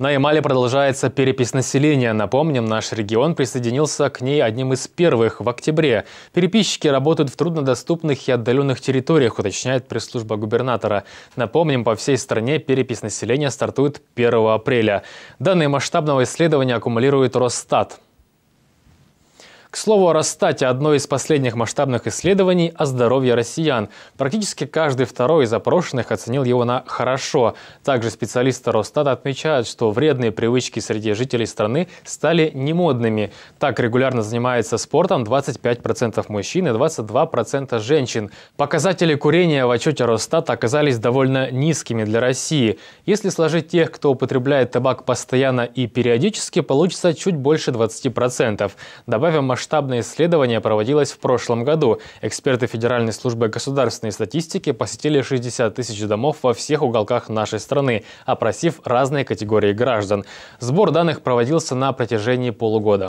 На Ямале продолжается перепись населения. Напомним, наш регион присоединился к ней одним из первых в октябре. Переписчики работают в труднодоступных и отдаленных территориях, уточняет пресс-служба губернатора. Напомним, по всей стране перепись населения стартует 1 апреля. Данные масштабного исследования аккумулирует Росстат слову о Росстате, одно из последних масштабных исследований о здоровье россиян. Практически каждый второй из опрошенных оценил его на «хорошо». Также специалисты Росстата отмечают, что вредные привычки среди жителей страны стали немодными. Так регулярно занимается спортом 25% мужчин и 22% женщин. Показатели курения в отчете Росстата оказались довольно низкими для России. Если сложить тех, кто употребляет табак постоянно и периодически, получится чуть больше 20%. Добавим масштаб Масштабное исследование проводилось в прошлом году. Эксперты Федеральной службы государственной статистики посетили 60 тысяч домов во всех уголках нашей страны, опросив разные категории граждан. Сбор данных проводился на протяжении полугода.